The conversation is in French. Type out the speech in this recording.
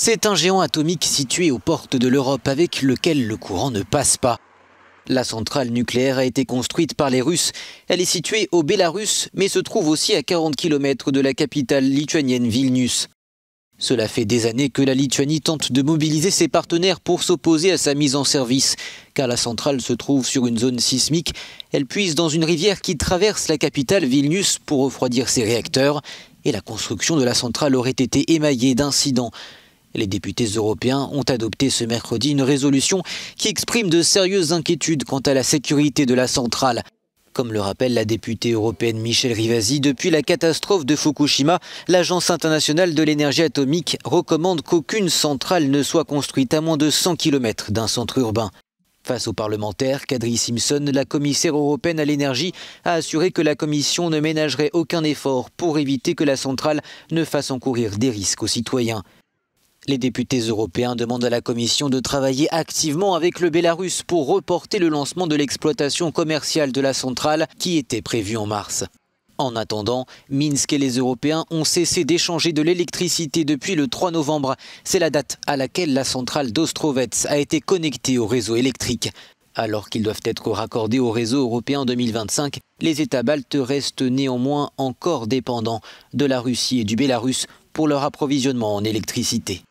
C'est un géant atomique situé aux portes de l'Europe avec lequel le courant ne passe pas. La centrale nucléaire a été construite par les Russes. Elle est située au Bélarus, mais se trouve aussi à 40 km de la capitale lituanienne Vilnius. Cela fait des années que la Lituanie tente de mobiliser ses partenaires pour s'opposer à sa mise en service. Car la centrale se trouve sur une zone sismique, elle puise dans une rivière qui traverse la capitale Vilnius pour refroidir ses réacteurs, et la construction de la centrale aurait été émaillée d'incidents. Les députés européens ont adopté ce mercredi une résolution qui exprime de sérieuses inquiétudes quant à la sécurité de la centrale. Comme le rappelle la députée européenne Michelle Rivasi, depuis la catastrophe de Fukushima, l'Agence internationale de l'énergie atomique recommande qu'aucune centrale ne soit construite à moins de 100 km d'un centre urbain. Face aux parlementaires, Kadri Simpson, la commissaire européenne à l'énergie, a assuré que la Commission ne ménagerait aucun effort pour éviter que la centrale ne fasse encourir des risques aux citoyens. Les députés européens demandent à la Commission de travailler activement avec le Bélarus pour reporter le lancement de l'exploitation commerciale de la centrale qui était prévue en mars. En attendant, Minsk et les Européens ont cessé d'échanger de l'électricité depuis le 3 novembre. C'est la date à laquelle la centrale d'Ostrovets a été connectée au réseau électrique. Alors qu'ils doivent être raccordés au réseau européen en 2025, les États baltes restent néanmoins encore dépendants de la Russie et du Bélarus pour leur approvisionnement en électricité.